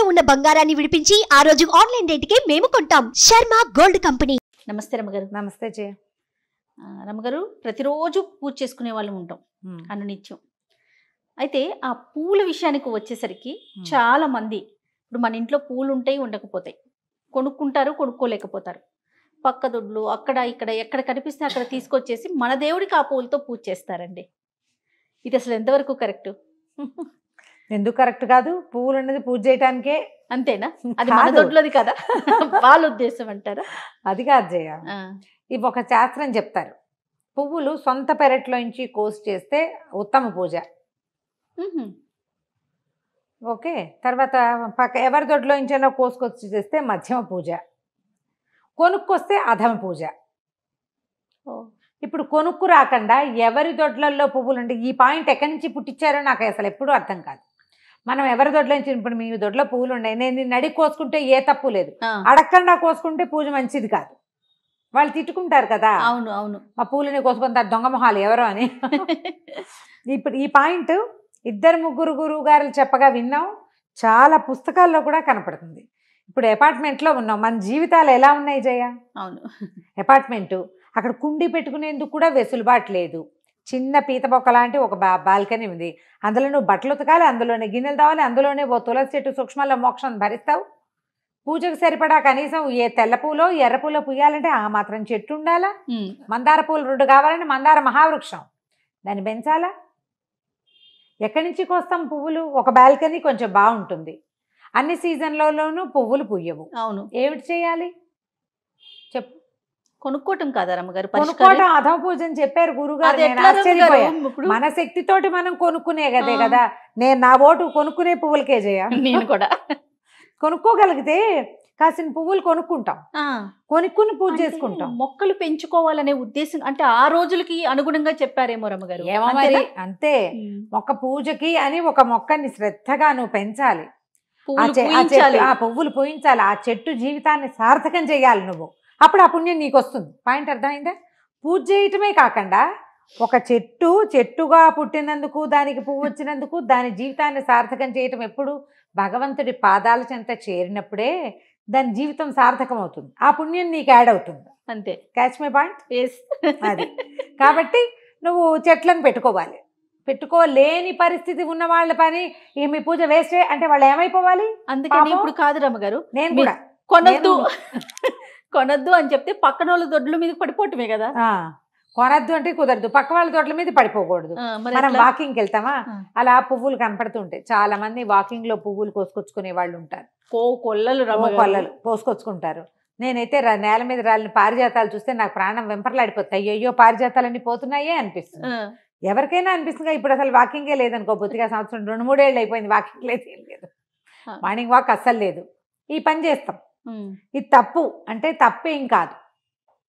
ఇంట్లో ఉన్న బంగారాన్ని విడిపించి ఆ రోజు ఆన్లైన్ రేటుకే మేము కొంటాం శర్మ గోల్డ్ కంపెనీ నమస్తే రమ్మగారు నమస్తే జయ రమ్మగారు ప్రతిరోజు పూజ చేసుకునే వాళ్ళం ఉంటాం అన్న నిత్యం అయితే ఆ పూల విషయానికి వచ్చేసరికి చాలా మంది ఇప్పుడు మన ఇంట్లో పూలు ఉంటాయి ఉండకపోతాయి కొనుక్కుంటారు కొనుక్కోలేకపోతారు పక్క దొడ్లు అక్కడ ఇక్కడ ఎక్కడ కనిపిస్తే అక్కడ తీసుకొచ్చేసి మన దేవుడికి ఆ పూలతో పూజ చేస్తారండి ఇది అసలు ఎంతవరకు కరెక్ట్ ఎందుకు కరెక్ట్ కాదు పువ్వులు అనేది పూజ చేయటానికే అంతేనా అది మన దొడ్లది కదా వాళ్ళ ఉద్దేశం అంటారా అది కాదు జయ ఇవి ఒక శాస్త్రం చెప్తారు పువ్వులు సొంత పెరట్లోంచి కోసి చేస్తే ఉత్తమ పూజ ఓకే తర్వాత పక్క ఎవరి అయినా కోసుకొచ్చి చేస్తే మధ్యమ పూజ కొనుక్కొస్తే అధమ పూజ ఇప్పుడు కొనుక్కు రాకుండా ఎవరి దొడ్లల్లో పువ్వులు అంటే ఈ పాయింట్ ఎక్కడి నుంచి పుట్టించారో నాకు అసలు ఎప్పుడూ అర్థం కాదు మనం ఎవరి దొడ్లో నుంచి ఇప్పుడు మీ దొడ్లో పువ్వులు ఉన్నాయి నేను నిన్ను అడిగి కోసుకుంటే ఏ తప్పు లేదు అడగకుండా కోసుకుంటే పూజ మంచిది కాదు వాళ్ళు తిట్టుకుంటారు కదా అవును అవును మా పూలని కోసుకుంటారు దొంగ మొహాలు ఎవరో అని ఇప్పుడు ఈ పాయింట్ ఇద్దరు ముగ్గురు గురువు గారు చెప్పగా విన్నాం చాలా పుస్తకాల్లో కూడా కనపడుతుంది ఇప్పుడు అపార్ట్మెంట్లో ఉన్నాం మన జీవితాలు ఎలా ఉన్నాయి జయ అవును అపార్ట్మెంటు అక్కడ కుండీ పెట్టుకునేందుకు కూడా వెసులుబాటు లేదు చిన్న పీత బొక్క లాంటి ఒక బా బాల్కనీ ఉంది అందులో నువ్వు బట్టలు ఉతకాలి అందులోనే గిన్నెలు తావాలి అందులోనే ఓ తులసి చెట్టు సూక్ష్మాల మోక్షం భరిస్తావు పూజకు సరిపడా కనీసం ఏ తెల్ల పూలు ఎర్ర పూలో పూయాలంటే ఆ మాత్రం చెట్టు ఉండాలా మందార పూలు రెండు కావాలంటే మందార మహావృక్షం దాన్ని పెంచాలా ఎక్కడి నుంచి కోస్తాం పువ్వులు ఒక బాల్కనీ కొంచెం బాగుంటుంది అన్ని సీజన్లలోనూ పువ్వులు పూయవు అవును ఏమిటి చేయాలి చెప్పు కొనుక్కోవటం కాదా రమ్మగారు కొనుక్కోవటం అధమ పూజ అని చెప్పారు గురుగారు మన శక్తితోటి మనం కొనుక్కునే కదే కదా నేను నా ఓటు కొనుక్కునే పువ్వులకే చేయ నేను కూడా కొనుక్కోగలిగితే కాసిన పువ్వులు కొనుక్కుంటాం కొనుక్కుని పూజ చేసుకుంటాం మొక్కలు పెంచుకోవాలనే ఉద్దేశం అంటే ఆ రోజులకి అనుగుణంగా చెప్పారేమో రమ్మగారు అంతే మొక్క పూజకి అని ఒక మొక్కని శ్రద్ధగా నువ్వు పెంచాలి ఆ పువ్వులు పూయించాలి ఆ చెట్టు జీవితాన్ని సార్థకం చేయాలి నువ్వు అప్పుడు ఆ పుణ్యం నీకు వస్తుంది పాయింట్ అర్థమైందా పూజ చేయటమే కాకుండా ఒక చెట్టు చెట్టుగా పుట్టినందుకు దానికి పువ్వు వచ్చినందుకు దాని జీవితాన్ని సార్థకం చేయటం ఎప్పుడు భగవంతుడి పాదాల చెంత చేరినప్పుడే దాని జీవితం సార్థకం అవుతుంది ఆ పుణ్యం నీకు యాడ్ అవుతుంది అంతే క్యాచ్ మై పాయింట్ అది కాబట్టి నువ్వు చెట్లను పెట్టుకోవాలి పెట్టుకోలేని పరిస్థితి ఉన్న వాళ్ళ పని ఈమె పూజ వేస్తే అంటే వాళ్ళు ఏమైపోవాలి అందుకే ఇప్పుడు కాదు రమ్మగారు నేను కూడా కొనద్దు కొనొద్దు అని చెప్తే పక్కన వాళ్ళ దొడ్ల మీద పడిపోవటమే కదా కొనద్దు అంటే కుదరదు పక్క వాళ్ళ దొడ్ల మీద పడిపోకూడదు మనం కి వెళ్తామా అలా పువ్వులు కనపడుతుంటాయి చాలా మంది వాకింగ్ లో పువ్వులు కోసుకొచ్చుకునే వాళ్ళు ఉంటారు కో కొల్లలు కొల్లలు కోసుకొచ్చుకుంటారు నేనైతే నేల మీద రాలిన పారిజాతాలు చూస్తే నాకు ప్రాణం వెంపర్లాడిపోతాయి అయ్యో పారిజాతాలన్నీ పోతున్నాయే అనిపిస్తుంది ఎవరికైనా అనిపిస్తుంది ఇప్పుడు అసలు వాకింగే లేదనుకో బొత్తిగా సంవత్సరం రెండు మూడేళ్ళు అయిపోయింది వాకింగ్ లేదు మార్నింగ్ వాక్ అస్సలు లేదు ఈ పని చేస్తాం ఇది తప్పు అంటే తప్పేం కాదు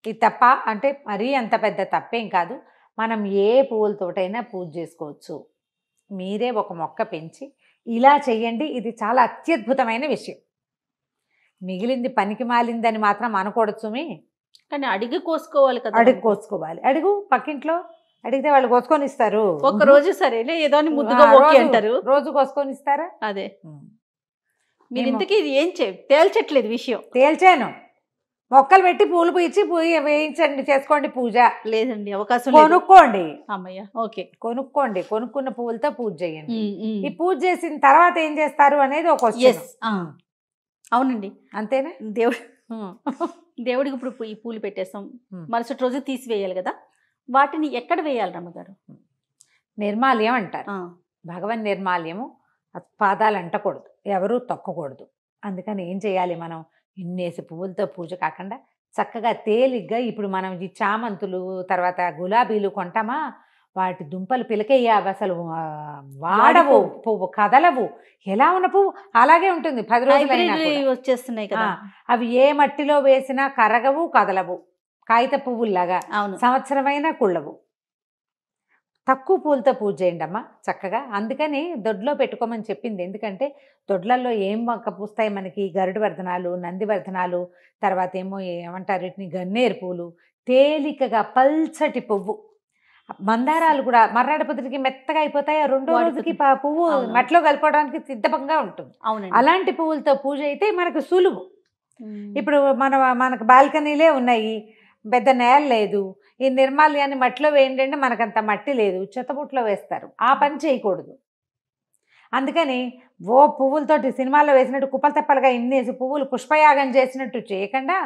ఇది తప్ప అంటే మరీ అంత పెద్ద తప్పేం కాదు మనం ఏ పువ్వులతోటైనా పూజ చేసుకోవచ్చు మీరే ఒక మొక్క పెంచి ఇలా చేయండి ఇది చాలా అత్యద్భుతమైన విషయం మిగిలింది పనికి మాలిందని మాత్రం అనకూడచ్చు మీ కానీ అడిగి కోసుకోవాలి కదా అడిగి కోసుకోవాలి అడుగు పక్కింట్లో అడిగితే వాళ్ళు కోసుకొని ఇస్తారు ఒక రోజు సరే ఏదో ముందుగా అంటారు రోజు కోసుకొని ఇస్తారా అదే మీరు ఇంతకీ ఇది ఏం చే తేల్చట్లేదు విషయం తేల్చాను మొక్కలు పెట్టి పూలు పీచి వేయించండి చేసుకోండి పూజ లేదండి అవకాశం కొనుక్కోండి అమ్మయ్య ఓకే కొనుక్కోండి కొనుక్కున్న పూలతో పూజ చేయండి ఈ పూజ చేసిన తర్వాత ఏం చేస్తారు అనేది ఒక అవునండి అంతేనా దేవుడు దేవుడికి ఇప్పుడు ఈ పూలు పెట్టేస్తాం మరుసటి రోజు తీసివేయాలి కదా వాటిని ఎక్కడ వేయాలి రమ్మగారు నిర్మాల్యం అంటారు భగవన్ నిర్మాల్యము పాదాలు అంటకూడదు ఎవరూ తొక్కకూడదు అందుకని ఏం చేయాలి మనం ఇన్నేసి పువ్వులతో పూజ కాకుండా చక్కగా తేలిగ్గా ఇప్పుడు మనం ఈ చామంతులు తర్వాత గులాబీలు కొంటామా వాటి దుంపలు పిలకేయావి అసలు వాడవు పువ్వు కదలవు ఎలా ఉన్న పువ్వు అలాగే ఉంటుంది పది రోజులు వచ్చేస్తున్నాయి కదా అవి ఏ మట్టిలో వేసినా కరగవు కదలవు కాగిత పువ్వుల్లాగా సంవత్సరమైనా కుళ్ళవు తక్కువ పూలతో పూజ చేయండి అమ్మ చక్కగా అందుకని దొడ్లో పెట్టుకోమని చెప్పింది ఎందుకంటే దొడ్లలో ఏం మొక్క పూస్తాయి మనకి గరుడు నంది నందివర్ధనాలు తర్వాత ఏమో ఏమంటారు వీటిని గన్నేరు పూలు తేలికగా పల్చటి పువ్వు మందారాలు కూడా మర్రాడ పొద్దుటికి మెత్తగా అయిపోతాయి ఆ రెండో రోజుకి పువ్వు మెట్లో కలుపుకోవడానికి సిద్ధంగా ఉంటుంది అవును అలాంటి పువ్వులతో పూజ అయితే మనకు సులువు ఇప్పుడు మన మనకు బాల్కనీలే ఉన్నాయి పెద్ద నేల లేదు ఈ నిర్మాల్యాన్ని మట్టిలో వేయండి మనకంత మట్టి లేదు చెత్తబుట్లో వేస్తారు ఆ పని చేయకూడదు అందుకని ఓ పువ్వులతోటి సినిమాల్లో వేసినట్టు కుప్పలు తప్పలుగా ఇన్నేసి పువ్వులు పుష్పయాగం చేసినట్టు చేయకుండా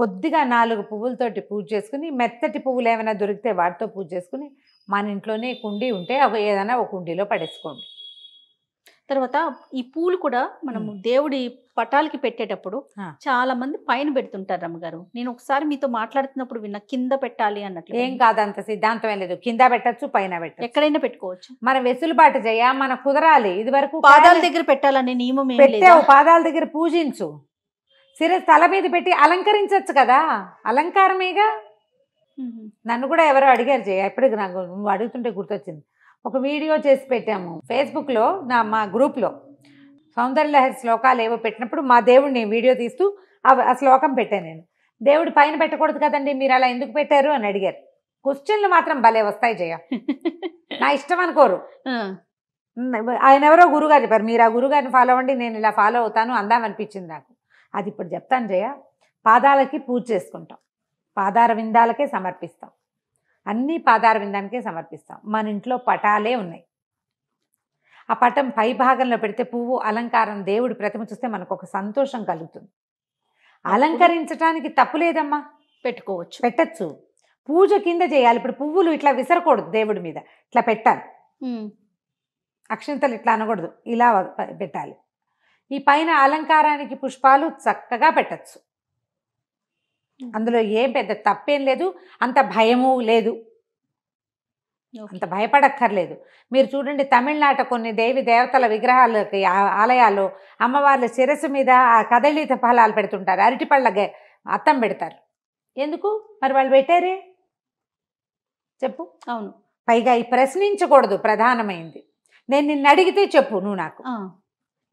కొద్దిగా నాలుగు పువ్వులతోటి పూజ చేసుకుని మెత్తటి పువ్వులు ఏమైనా దొరికితే వాటితో పూజ చేసుకుని మన ఇంట్లోనే కుండీ ఉంటే ఏదైనా ఒక కుండీలో పడేసుకోండి తర్వాత ఈ పూలు కూడా మనము దేవుడి పటాలకి పెట్టేటప్పుడు చాలా మంది పైన పెడుతుంటారు రమ్మగారు నేను ఒకసారి మీతో మాట్లాడుతున్నప్పుడు విన్న కింద పెట్టాలి అన్నట్లు ఏం కాదు అంత సిద్ధాంతం లేదు కింద పెట్టచ్చు పైన పెట్టచ్చు ఎక్కడైనా పెట్టుకోవచ్చు మన వెసులుబాటు చేయ మన కుదరాలి ఇది వరకు పాదాల దగ్గర పెట్టాలనే నియమం పెట్టావు పాదాల దగ్గర పూజించు సిర తల మీద పెట్టి అలంకరించవచ్చు కదా అలంకారమేగా నన్ను కూడా ఎవరో అడిగారు చేయ ఎప్పటికి నాకు అడుగుతుంటే గుర్తొచ్చింది ఒక వీడియో చేసి పెట్టాము ఫేస్బుక్లో నా మా గ్రూప్లో సౌందర్యలహరి శ్లోకాలు ఏవో పెట్టినప్పుడు మా దేవుడిని వీడియో తీస్తూ ఆ శ్లోకం పెట్టాను నేను దేవుడు పైన పెట్టకూడదు కదండి మీరు అలా ఎందుకు పెట్టారు అని అడిగారు క్వశ్చన్లు మాత్రం భలే వస్తాయి జయ నా ఇష్టం అనుకోరు ఆయన ఎవరో గురుగారు చెప్పారు మీరు ఆ గురుగారిని ఫాలో అవ్వండి నేను ఇలా ఫాలో అవుతాను అందామనిపించింది నాకు అది ఇప్పుడు చెప్తాను జయ పాదాలకి పూజ చేసుకుంటాం పాదార విందాలకే సమర్పిస్తాం అన్నీ పాదార విందానికే సమర్పిస్తాం మన ఇంట్లో పటాలే ఉన్నాయి ఆ పటం పై భాగంలో పెడితే పువ్వు అలంకారం దేవుడి ప్రతిమ చూస్తే మనకు ఒక సంతోషం కలుగుతుంది అలంకరించడానికి తప్పు లేదమ్మా పెట్టుకోవచ్చు పెట్టచ్చు పూజ కింద చేయాలి ఇప్పుడు పువ్వులు ఇట్లా విసరకూడదు దేవుడి మీద ఇట్లా పెట్టాలి అక్షింతలు ఇట్లా అనకూడదు ఇలా పెట్టాలి ఈ పైన అలంకారానికి పుష్పాలు చక్కగా పెట్టచ్చు Hmm. అందులో ఏం పెద్ద తప్పేం లేదు అంత భయము లేదు అంత భయపడక్కర్లేదు మీరు చూడండి తమిళనాట కొన్ని దేవి దేవతల విగ్రహాలకి ఆలయాలు అమ్మవార్ల శిరస్సు మీద ఆ కదలిత ఫలాలు పెడుతుంటారు అరటిపళ్ళ అత్తం పెడతారు ఎందుకు మరి వాళ్ళు పెట్టారే చెప్పు అవును పైగా ఈ ప్రశ్నించకూడదు ప్రధానమైంది నేను నిన్ను అడిగితే చెప్పు నువ్వు నాకు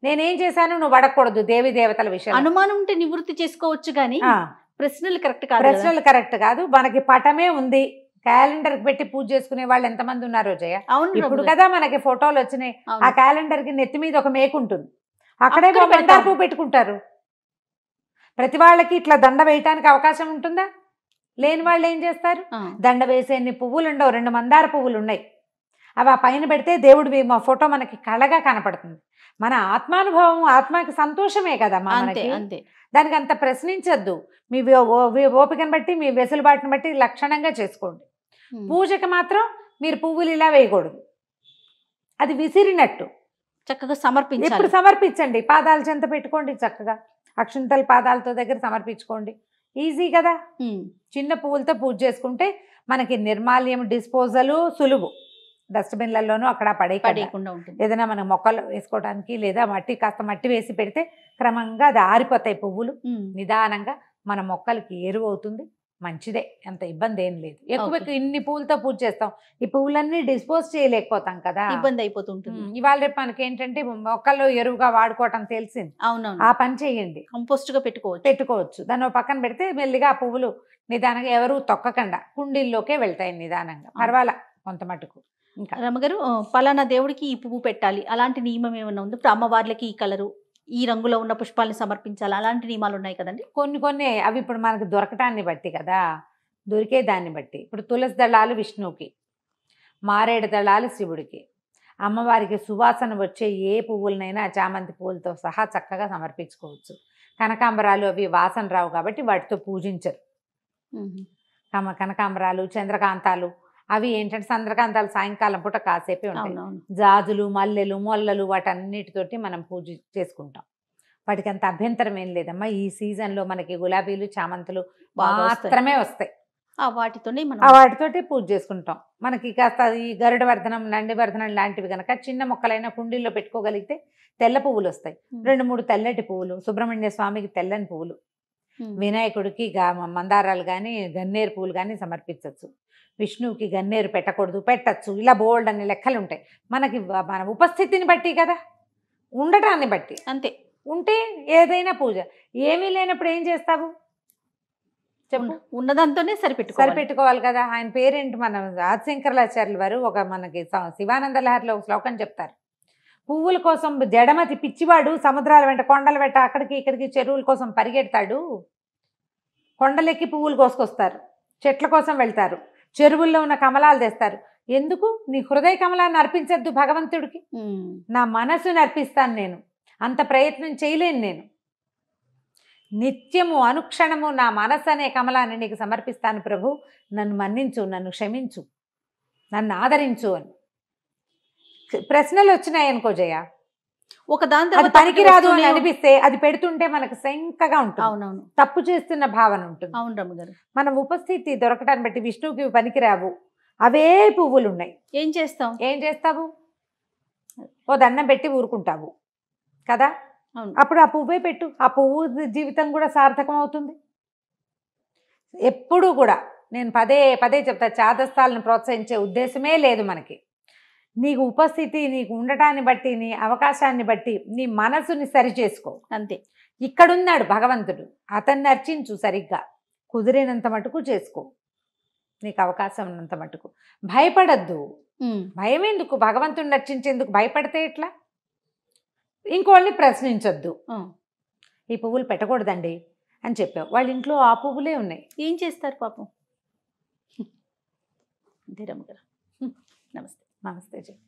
నేనేం చేశాను నువ్వు అడగకూడదు దేవి దేవతల విషయం అనుమానం ఉంటే నివృత్తి చేసుకోవచ్చు కానీ ప్రశ్నలు కరెక్ట్ కాదు ప్రశ్నలు కరెక్ట్ కాదు మనకి పటమే ఉంది క్యాలెండర్ పెట్టి పూజ చేసుకునే వాళ్ళు ఎంతమంది ఉన్నారు జయ అవును ఇప్పుడు కదా మనకి ఫోటోలు వచ్చినాయి ఆ క్యాలెండర్ కి నెత్తి మీద ఒక మేకుంటుంది అక్కడే మందార పువ్వు పెట్టుకుంటారు ప్రతి వాళ్ళకి ఇట్లా దండ వేయటానికి అవకాశం ఉంటుందా లేని వాళ్ళు ఏం చేస్తారు దండ వేసే పువ్వులు ఉండవు రెండు మందార పువ్వులు ఉన్నాయి అవి ఆ పైన పెడితే దేవుడి మా ఫోటో మనకి కళగా కనపడుతుంది మన ఆత్మానుభవం ఆత్మకి సంతోషమే కదా అంతే అంతే దానికి అంత ప్రశ్నించద్దు మీ ఓపికను బట్టి మీ వెసులుబాటును బట్టి లక్షణంగా చేసుకోండి పూజకి మాత్రం మీరు పువ్వులు ఇలా వేయకూడదు అది విసిరినట్టు చక్కగా సమర్పించి ఇప్పుడు సమర్పించండి పాదాలు చెంత పెట్టుకోండి చక్కగా అక్షంతల పాదాలతో దగ్గర సమర్పించుకోండి ఈజీ కదా చిన్న పువ్వులతో పూజ చేసుకుంటే మనకి నిర్మాల్యం డిస్పోజలు సులువు డస్ట్బిన్లలోనూ అక్కడ పడేయకుండా ఉంటుంది ఏదైనా మనం మొక్కలు వేసుకోవడానికి లేదా మట్టి కాస్త మట్టి వేసి పెడితే క్రమంగా అది ఆరిపోతాయి పువ్వులు నిదానంగా మన మొక్కలకి ఎరువు అవుతుంది మంచిదే అంత ఇబ్బంది ఏం లేదు ఎక్కువ ఇన్ని పువ్వులతో పూజ చేస్తాం ఈ పువ్వులన్నీ డిస్పోజ్ చేయలేకపోతాం కదా ఇబ్బంది అయిపోతుంటుంది ఇవాళ రేపు మనకి ఏంటంటే మొక్కల్లో ఎరువుగా వాడుకోవటం తెలిసింది అవును ఆ పని చేయండి కంపోస్ట్ గా పెట్టుకోవచ్చు పెట్టుకోవచ్చు దాన్ని పక్కన పెడితే మెల్లిగా ఆ పువ్వులు నిదానంగా ఎవరు తొక్కకుండా కుండీల్లోకే వెళ్తాయి నిదానంగా పర్వాలా కొంత మటుకు ఇంకా రమ్మగారు పలానా దేవుడికి ఈ పువ్వు పెట్టాలి అలాంటి నియమం ఏమైనా ఉంది ఇప్పుడు అమ్మవార్లకి ఈ కలరు ఈ రంగులో ఉన్న పుష్పాలను సమర్పించాలి అలాంటి నియమాలు ఉన్నాయి కదండి కొన్ని కొన్ని అవి ఇప్పుడు మనకు దొరకటాన్ని బట్టి కదా దొరికే దాన్ని బట్టి ఇప్పుడు తులసి దళాలు విష్ణువుకి మారేడు దళాలు శివుడికి అమ్మవారికి సువాసన వచ్చే ఏ పువ్వులనైనా చామంతి పువ్వులతో సహా చక్కగా సమర్పించుకోవచ్చు కనకాంబరాలు అవి వాసన రావు కాబట్టి వాటితో పూజించరు కమ కనకాంబరాలు చంద్రకాంతాలు అవి ఏంటంటే సంద్రకాంతాలు సాయంకాలం పూట కాసేపే ఉంటాయి జాజులు మల్లెలు మొల్లలు వాటన్నిటితోటి మనం పూజ చేసుకుంటాం వాటికి అంత అభ్యంతరం ఏం లేదమ్మా ఈ సీజన్లో మనకి గులాబీలు చామంతులు మాత్రమే వస్తాయి వాటితోనే వాటితోటి పూజ చేసుకుంటాం మనకి కాస్త ఈ గరుడ వర్ధనం నండి వర్ధనం లాంటివి కనుక చిన్న మొక్కలైన కుండీల్లో పెట్టుకోగలిగితే తెల్ల పువ్వులు వస్తాయి రెండు మూడు తెల్లటి పువ్వులు సుబ్రహ్మణ్య స్వామికి తెల్లని పువ్వులు వినాయకుడికి గా మందారాలు కానీ గన్నేరు పూలు కానీ సమర్పించవచ్చు విష్ణువుకి గన్నేరు పెట్టకూడదు పెట్టచ్చు ఇలా బోల్డ్ అనే లెక్కలు ఉంటాయి మనకి మన ఉపస్థితిని బట్టి కదా ఉండటాన్ని బట్టి అంతే ఉంటే ఏదైనా పూజ ఏమీ లేనప్పుడు ఏం చేస్తావు చెప్పు ఉన్నదంతోనే సరిపెట్టు సరిపెట్టుకోవాలి కదా ఆయన పేరేంటి మన ఆదిశంకరాచార్యులు వారు ఒక మనకి శివానంద లహరిలో ఒక శ్లోకం చెప్తారు పువ్వుల కోసం జడమతి పిచ్చివాడు సముద్రాల వెంట కొండల వెంట అక్కడికి ఇక్కడికి చెరువుల కోసం పరిగెడతాడు కొండలెక్కి పువ్వులు కోసుకొస్తారు చెట్ల కోసం వెళ్తారు చెరువుల్లో ఉన్న కమలాలు తెస్తారు ఎందుకు నీ హృదయ కమలాన్ని అర్పించద్దు భగవంతుడికి నా మనసుని అర్పిస్తాను నేను అంత ప్రయత్నం చేయలేను నేను నిత్యము అనుక్షణము నా మనసు అనే కమలాన్ని నీకు సమర్పిస్తాను ప్రభు నన్ను మన్నించు నన్ను క్షమించు నన్ను ఆదరించు అని ప్రశ్నలు వచ్చినాయి అనుకో జయ ఒక దాని పనికిరాదు పనికి రాదు అని అనిపిస్తే అది పెడుతుంటే మనకు శంకగా ఉంటుంది అవునవును తప్పు చేస్తున్న భావన ఉంటుంది అవును గారు మనం ఉపస్థితి దొరకటాన్ని బట్టి విష్ణువుకి పనికి రావు అవే పువ్వులు ఉన్నాయి ఏం చేస్తాం ఏం చేస్తావు ఓ దండం పెట్టి ఊరుకుంటావు కదా అప్పుడు ఆ పువ్వే పెట్టు ఆ పువ్వు జీవితం కూడా సార్థకం అవుతుంది ఎప్పుడూ కూడా నేను పదే పదే చెప్తా చాదస్తాలను ప్రోత్సహించే ఉద్దేశమే లేదు మనకి నీకు ఉపస్థితి నీకు ఉండటాన్ని బట్టి నీ అవకాశాన్ని బట్టి నీ మనసుని సరి చేసుకో అంతే ఇక్కడున్నాడు భగవంతుడు అతన్ని అర్చించు సరిగ్గా కుదిరినంత మటుకు చేసుకో నీకు అవకాశం ఉన్నంత మటుకు భయపడద్దు భయం ఎందుకు భగవంతుడిని నర్చించేందుకు భయపడితే ఎట్లా ఇంకోళ్ళని ప్రశ్నించొద్దు ఈ పువ్వులు పెట్టకూడదండి అని చెప్పావు వాళ్ళ ఇంట్లో ఆ పువ్వులే ఉన్నాయి ఏం చేస్తారు పాపం అంతేరాము గారు నమస్తే नमस्ते जी